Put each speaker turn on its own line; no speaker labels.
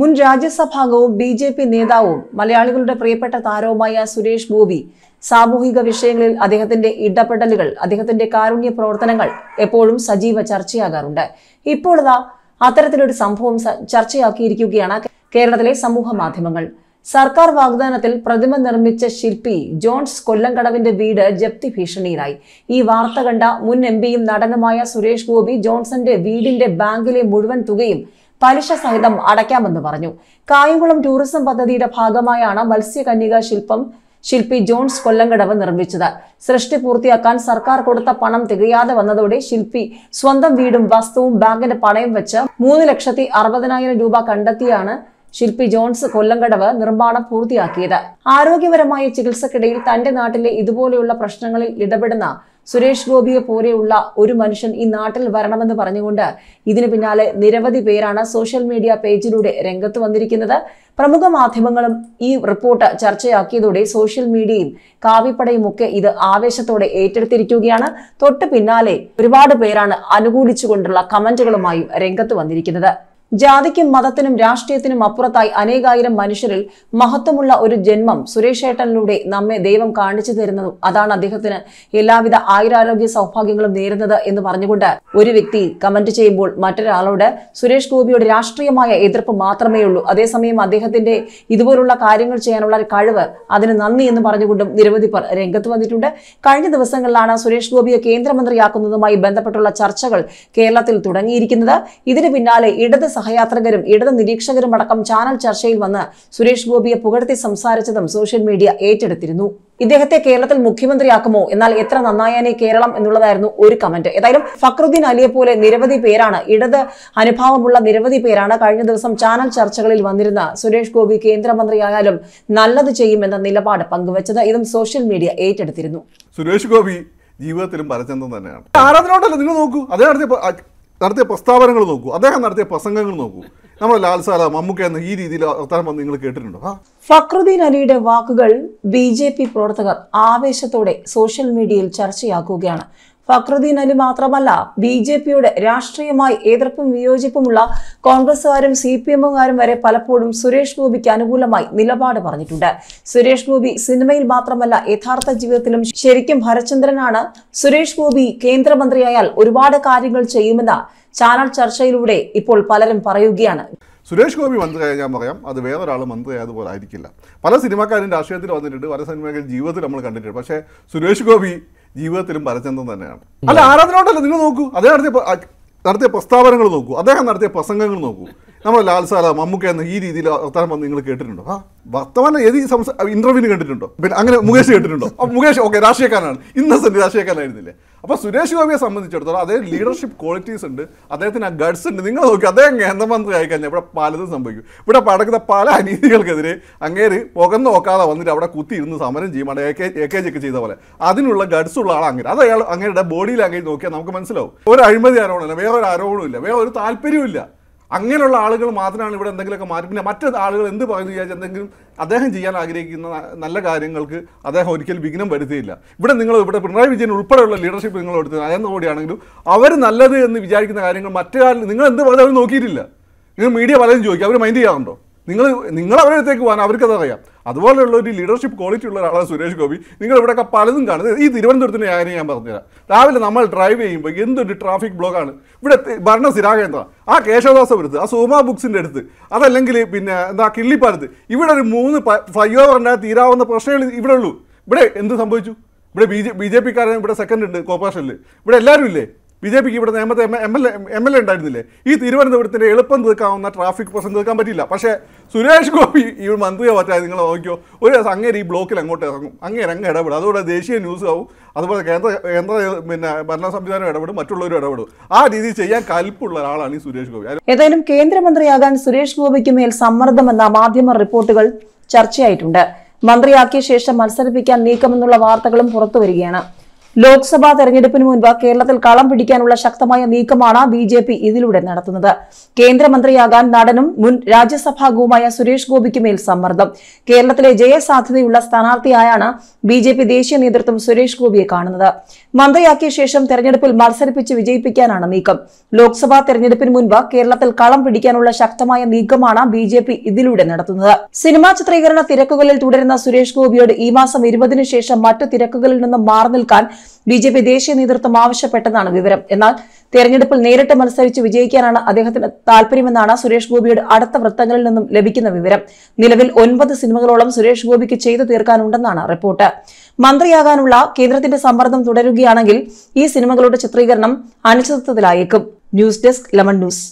മുൻ രാജ്യസഭാംഗവും B J P നേതാവും മലയാളികളുടെ പ്രിയപ്പെട്ട താരവുമായ സുരേഷ് ഗോപി സാമൂഹിക വിഷയങ്ങളിൽ അദ്ദേഹത്തിന്റെ ഇടപെടലുകൾ അദ്ദേഹത്തിന്റെ കാരുണ്യ പ്രവർത്തനങ്ങൾ എപ്പോഴും സജീവ ചർച്ചയാകാറുണ്ട് ഇപ്പോഴതാ അത്തരത്തിലൊരു സംഭവം ചർച്ചയാക്കിയിരിക്കുകയാണ് കേരളത്തിലെ സമൂഹ മാധ്യമങ്ങൾ സർക്കാർ വാഗ്ദാനത്തിൽ പ്രതിമ നിർമ്മിച്ച ശില്പി ജോൺസ് കൊല്ലങ്കടവിന്റെ വീട് ജപ്തി ഭീഷണിയിലായി ഈ വാർത്ത കണ്ട മുൻ എം പിയും നടനുമായ സുരേഷ് ഗോപി ജോൺസന്റെ വീടിന്റെ ബാങ്കിലെ മുഴുവൻ തുകയും പലിശ സഹിതം അടയ്ക്കാമെന്ന് പറഞ്ഞു കായംകുളം ടൂറിസം പദ്ധതിയുടെ ഭാഗമായാണ് മത്സ്യകന്യക ശില്പം ശില്പി ജോൺസ് കൊല്ലങ്കടവ് നിർമ്മിച്ചത് സൃഷ്ടി പൂർത്തിയാക്കാൻ സർക്കാർ കൊടുത്ത പണം തികയാതെ വന്നതോടെ ശില്പി സ്വന്തം വീടും വസ്തുവും ബാങ്കിന്റെ പണയം വെച്ച് മൂന്ന് ലക്ഷത്തി അറുപതിനായിരം രൂപ കണ്ടെത്തിയാണ് ശില്പി ജോൺസ് കൊല്ലങ്കടവ് നിർമ്മാണം പൂർത്തിയാക്കിയത് ആരോഗ്യപരമായ ചികിത്സക്കിടയിൽ തന്റെ നാട്ടിലെ ഇതുപോലെയുള്ള പ്രശ്നങ്ങളിൽ ഇടപെടുന്ന സുരേഷ് ഗോപിയെ പോലെയുള്ള ഒരു മനുഷ്യൻ ഈ നാട്ടിൽ വരണമെന്ന് പറഞ്ഞുകൊണ്ട് ഇതിന് പിന്നാലെ നിരവധി പേരാണ് സോഷ്യൽ മീഡിയ പേജിലൂടെ രംഗത്ത് വന്നിരിക്കുന്നത് പ്രമുഖ മാധ്യമങ്ങളും ഈ റിപ്പോർട്ട് ചർച്ചയാക്കിയതോടെ സോഷ്യൽ മീഡിയയും കാവ്യപ്പടയും ഒക്കെ ഇത് ആവേശത്തോടെ ഏറ്റെടുത്തിരിക്കുകയാണ് തൊട്ട് പിന്നാലെ ഒരുപാട് പേരാണ് അനുകൂലിച്ചുകൊണ്ടുള്ള കമന്റുകളുമായും രംഗത്ത് വന്നിരിക്കുന്നത് ജാതിക്കും മതത്തിനും രാഷ്ട്രീയത്തിനും അപ്പുറത്തായി അനേകായിരം മനുഷ്യരിൽ മഹത്വമുള്ള ഒരു ജന്മം സുരേഷേട്ടനിലൂടെ നമ്മെ ദൈവം കാണിച്ചു തരുന്നതും അതാണ് അദ്ദേഹത്തിന് എല്ലാവിധ ആയുരാരോഗ്യ സൗഭാഗ്യങ്ങളും നേരുന്നത് എന്ന് പറഞ്ഞുകൊണ്ട് ഒരു വ്യക്തി കമന്റ് ചെയ്യുമ്പോൾ മറ്റൊരാളോട് സുരേഷ് ഗോപിയുടെ രാഷ്ട്രീയമായ എതിർപ്പ് മാത്രമേ ഉള്ളൂ അതേസമയം അദ്ദേഹത്തിന്റെ ഇതുപോലുള്ള കാര്യങ്ങൾ ചെയ്യാനുള്ള കഴിവ് അതിന് നന്ദി എന്ന് പറഞ്ഞുകൊണ്ടും നിരവധി പേർ രംഗത്ത് വന്നിട്ടുണ്ട് കഴിഞ്ഞ ദിവസങ്ങളിലാണ് സുരേഷ് ഗോപിയെ കേന്ദ്രമന്ത്രിയാക്കുന്നതുമായി ബന്ധപ്പെട്ടുള്ള ചർച്ചകൾ കേരളത്തിൽ തുടങ്ങിയിരിക്കുന്നത് ഇതിന് പിന്നാലെ ഇടത് സഹയാത്രികരും ഇടത് നിരീക്ഷകരും അടക്കം ചാനൽ ചർച്ചയിൽ വന്ന് സുരേഷ് ഗോപിയെ പുകഴ്ത്തി സംസാരിച്ചതും സോഷ്യൽ മീഡിയ ഏറ്റെടുത്തിരുന്നു ഇദ്ദേഹത്തെ കേരളത്തിൽ മുഖ്യമന്ത്രിയാക്കുമോ എന്നാൽ എത്ര നന്നായാനേ കേരളം എന്നുള്ളതായിരുന്നു ഒരു കമന്റ് ഏതായാലും ഫക്രുദ്ദീൻ അലിയെ പോലെ നിരവധി പേരാണ് ഇടത് അനുഭാവമുള്ള നിരവധി പേരാണ് കഴിഞ്ഞ ദിവസം ചാനൽ ചർച്ചകളിൽ വന്നിരുന്ന സുരേഷ് ഗോപി കേന്ദ്രമന്ത്രിയായാലും നല്ലത് ചെയ്യുമെന്ന നിലപാട് പങ്കുവച്ചത് ഇതും സോഷ്യൽ മീഡിയ ഏറ്റെടുത്തിരുന്നു
സുരേഷ് ഗോപി ജീവിതത്തിലും പരചന്തം തന്നെയാണ് ആരാധനോട്ടല്ലോ നിങ്ങൾ നോക്കൂ അതേ നടത്തിയ പ്രസ്താവനകൾ നോക്കൂ അദ്ദേഹം നടത്തിയ പ്രസംഗങ്ങൾ നോക്കൂ നമ്മുടെ ലാൽസാല മമ്മൂക്ക എന്ന ഈ രീതിയിൽ വർത്തമാനം നിങ്ങൾ കേട്ടിട്ടുണ്ടോ
ഫക്രുദ്ദീൻ അലിയുടെ വാക്കുകൾ ബി ജെ പി പ്രവർത്തകർ ആവേശത്തോടെ സോഷ്യൽ മീഡിയയിൽ ചർച്ചയാക്കുകയാണ് ഫക്രുദ്ദീൻ അലി മാത്രമല്ല ബി ജെ പിയുടെ രാഷ്ട്രീയമായി എതിർപ്പും വിയോജിപ്പുമുള്ള കോൺഗ്രസുകാരും സി പി എമ്മുകാരും വരെ പലപ്പോഴും സുരേഷ് ഗോപിക്ക് അനുകൂലമായി നിലപാട് പറഞ്ഞിട്ടുണ്ട് സുരേഷ് ഗോപി സിനിമയിൽ മാത്രമല്ല യഥാർത്ഥ ജീവിതത്തിലും ശരിക്കും ഹരചന്ദ്രനാണ് സുരേഷ് ഗോപി കേന്ദ്രമന്ത്രിയായാൽ ഒരുപാട് കാര്യങ്ങൾ ചെയ്യുമെന്ന ചാനൽ ചർച്ചയിലൂടെ ഇപ്പോൾ പലരും പറയുകയാണ്
സുരേഷ് ഗോപി മന്ത്രിയായ ഞാൻ പറയാം അത് വേറൊരാൾ മന്ത്രിയായതുപോലെ ആയിരിക്കില്ല പല സിനിമാക്കാരും രാഷ്ട്രീയത്തിൽ വന്നിട്ടുണ്ട് പല സിനിമാക്കാരും ജീവിതത്തിൽ നമ്മൾ കണ്ടിട്ടുണ്ട് പക്ഷേ സുരേഷ് ഗോപി ജീവിതത്തിലും പരചന്തം തന്നെയാണ് അല്ല ആരാധനോട്ടല്ല നിങ്ങൾ നോക്കൂ അദ്ദേഹം നടത്തിയ നടത്തിയ പ്രസ്താവനകൾ നോക്കൂ അദ്ദേഹം നടത്തിയ പ്രസംഗങ്ങൾ നോക്കൂ നമ്മുടെ ലാൽ സാറ മമ്മൂക്ക എന്ന ഈ രീതിയിൽ വർത്തമാനം വന്ന് നിങ്ങൾ കേട്ടിട്ടുണ്ടോ ആ വർത്തമാനം ഏത് ഇന്റർവ്യൂ കണ്ടിട്ടുണ്ടോ പിന്നെ അങ്ങനെ മുകേഷ് കേട്ടിട്ടുണ്ടോ മുകേഷ് ഓക്കെ രാഷ്ട്രീയക്കാരനാണ് ഇന്നസെന്റ് രാഷ്ട്രീയക്കാരനായിരുന്നില്ലേ അപ്പോൾ സുരേഷ് ഗോപിയെ സംബന്ധിച്ചിടത്തോളം അതേ ലീഡർഷിപ്പ് ക്വാളിറ്റീസ് ഉണ്ട് അദ്ദേഹത്തിന് ആ ഗഡ്സ് ഉണ്ട് നിങ്ങൾ നോക്കി അദ്ദേഹം കേന്ദ്രമന്ത്രി ആയി കഴിഞ്ഞാൽ ഇവിടെ പലതും സംഭവിക്കും ഇവിടെ പടക്കുന്ന പല അനീതികൾക്കെതിരെ അങ്ങേര് പുകന്ന് നോക്കാതെ വന്നിട്ട് അവിടെ ഇരുന്ന് സമരം ചെയ്യുമ്പോൾ എ കെ കെ ജി ഒക്കെ ചെയ്ത പോലെ അതിനുള്ള ഗഡ്സ് ഉള്ള ആളാണ് അങ്ങനെ അത് അങ്ങേരുടെ ബോഡി ലാംഗ്വേജ് നോക്കിയാൽ നമുക്ക് മനസ്സിലാവും ഒരു അഴിമതി ആരോപണമില്ല വേറെ ഒരു ആരോപണമില്ല വേറെ ഒരു താല്പര്യവും അങ്ങനെയുള്ള ആളുകൾ മാത്രമാണ് ഇവിടെ എന്തെങ്കിലുമൊക്കെ മാറി പിന്നെ മറ്റ് ആളുകൾ എന്ത് പറയുന്നു വിചാരിച്ചാൽ എന്തെങ്കിലും അദ്ദേഹം ചെയ്യാൻ ആഗ്രഹിക്കുന്ന നല്ല കാര്യങ്ങൾക്ക് അദ്ദേഹം ഒരിക്കലും വിഘ്നം വരുത്തിയില്ല ഇവിടെ നിങ്ങൾ ഇവിടെ പിണറായി വിജയൻ ഉൾപ്പെടെയുള്ള ലീഡർഷിപ്പ് നിങ്ങൾ എടുത്തത് അതെന്ന് കൂടിയാണെങ്കിലും അവർ നല്ലത് എന്ന് വിചാരിക്കുന്ന കാര്യങ്ങൾ മറ്റേ നിങ്ങൾ എന്ത് പറഞ്ഞാൽ അവർ നോക്കിയിട്ടില്ല നിങ്ങൾ മീഡിയ പലരും ചോദിക്കും അവർ മൈൻഡ് ചെയ്യാറുണ്ടോ നിങ്ങൾ നിങ്ങൾ അവരുടെ അടുത്തേക്ക് പോകാൻ അവർക്കത് അറിയാം അതുപോലെയുള്ള ഒരു ലീഡർഷിപ്പ് ക്വാളിറ്റി ഉള്ള ഒരാളാണ് സുരേഷ് ഗോപി നിങ്ങൾ ഇവിടെയൊക്കെ പലതും കാണുന്നത് ഈ തിരുവനന്തപുരത്തിൻ്റെ കാര്യം ഞാൻ പറഞ്ഞുതരാം രാവിലെ നമ്മൾ ഡ്രൈവ് ചെയ്യുമ്പോൾ എന്തൊരു ട്രാഫിക് ബ്ലോക്കാണ് ഇവിടെ ഭരണ സ്ഥിരാകേന്ദ്ര ആ കേശവദാസപുരത്ത് ആ സോമ ബുക്സിൻ്റെ അടുത്ത് അതല്ലെങ്കിൽ പിന്നെ എന്താ കിള്ളിപ്പാലത്ത് ഇവിടെ ഒരു മൂന്ന് ഫ്ലൈ ഓവർ ഉണ്ടായി തീരാവുന്ന പ്രശ്നങ്ങൾ ഇവിടെ ഉള്ളൂ ഇവിടെ എന്ത് സംഭവിച്ചു ഇവിടെ ബി ജെ ബി ജെ പിക്കാരൻ ഇവിടെ സെക്കൻഡ് ഉണ്ട് കോർപ്പറേഷനിൽ ഇവിടെ എല്ലാവരും ഇല്ലേ ബി ജെ പിക്ക് ഇവിടെ നേമത്തെ M L M L A ഉണ്ടായിരുന്നില്ലേ ഈ തിരുവനന്തപുരത്തിൻ്റെ എളുപ്പം തീർക്കാവുന്ന ട്രാഫിക് പ്രശ്നം തീർക്കാൻ പറ്റില്ല പക്ഷേ സുരേഷ് ഗോപി ഈ മന്ത്രിയെ പറ്റാതെ നിങ്ങൾ നോക്കിയോ ഒരു ദിവസം അങ്ങേര് ഈ ബ്ലോക്കിൽ അങ്ങോട്ട് ഇറങ്ങും അങ്ങേര് അങ്ങ് ഇടപെടും അതുപോലെ ദേശീയ ന്യൂസ് ആവും അതുപോലെ കേന്ദ്ര കേന്ദ്ര പിന്നെ ഭരണ സംവിധാനം ഇടപെടും മറ്റുള്ളവരും ഇടപെടും ആ രീതി ചെയ്യാൻ കൽപ്പുള്ള ഒരാളാണ് ഈ സുരേഷ് ഗോപി
ഏതായാലും കേന്ദ്രമന്ത്രിയാകാൻ സുരേഷ് ഗോപിക്ക് മേൽ സമ്മർദ്ദമെന്ന മാധ്യമ റിപ്പോർട്ടുകൾ ചർച്ചയായിട്ടുണ്ട് മന്ത്രിയാക്കിയ ശേഷം മത്സരിപ്പിക്കാൻ നീക്കമെന്നുള്ള വാർത്തകളും പുറത്തുവരികയാണ് ലോക്സഭാ തെരഞ്ഞെടുപ്പിന് മുൻപ് കേരളത്തിൽ കളം പിടിക്കാനുള്ള ശക്തമായ നീക്കമാണ് ബി ജെ പി ഇതിലൂടെ നടത്തുന്നത് കേന്ദ്രമന്ത്രിയാകാൻ നടനും മുൻ രാജ്യസഭാംഗവുമായ സുരേഷ് ഗോപിക്ക് മേൽ സമ്മർദ്ദം കേരളത്തിലെ ജയസാധ്യതയുള്ള സ്ഥാനാർത്ഥിയായാണ് ബി ജെ പി ദേശീയ നേതൃത്വം സുരേഷ് ഗോപിയെ കാണുന്നത് മന്ത്രിയാക്കിയ ശേഷം തെരഞ്ഞെടുപ്പിൽ മത്സരിപ്പിച്ച് വിജയിപ്പിക്കാനാണ് നീക്കം ലോക്സഭാ തെരഞ്ഞെടുപ്പിന് മുൻപ് കേരളത്തിൽ കളം പിടിക്കാനുള്ള ശക്തമായ നീക്കമാണ് ബി ജെ പി ഇതിലൂടെ നടത്തുന്നത് സിനിമാ ചിത്രീകരണ തിരക്കുകളിൽ തുടരുന്ന സുരേഷ് ഗോപിയോട് ഈ മാസം ഇരുപതിനു ശേഷം മറ്റു തിരക്കുകളിൽ നിന്ന് മാറി നിൽക്കാൻ ബി ജെ പി ദേശീയ നേതൃത്വം ആവശ്യപ്പെട്ടെന്നാണ് വിവരം എന്നാൽ തെരഞ്ഞെടുപ്പിൽ നേരിട്ട് മത്സരിച്ച് വിജയിക്കാനാണ് അദ്ദേഹത്തിന് താല്പര്യമെന്നാണ് സുരേഷ് ഗോപിയുടെ അടുത്ത വൃത്തങ്ങളിൽ നിന്നും ലഭിക്കുന്ന വിവരം നിലവിൽ ഒൻപത് സിനിമകളോളം സുരേഷ് ഗോപിക്ക് ചെയ്തു തീർക്കാനുണ്ടെന്നാണ് റിപ്പോർട്ട് മന്ത്രിയാകാനുള്ള കേന്ദ്രത്തിന്റെ സമ്മർദ്ദം തുടരുകയാണെങ്കിൽ ഈ സിനിമകളുടെ ചിത്രീകരണം അനിശ്ചിതത്വത്തിലായേക്കും ന്യൂസ് ഡെസ്ക് ലെമൺ ന്യൂസ്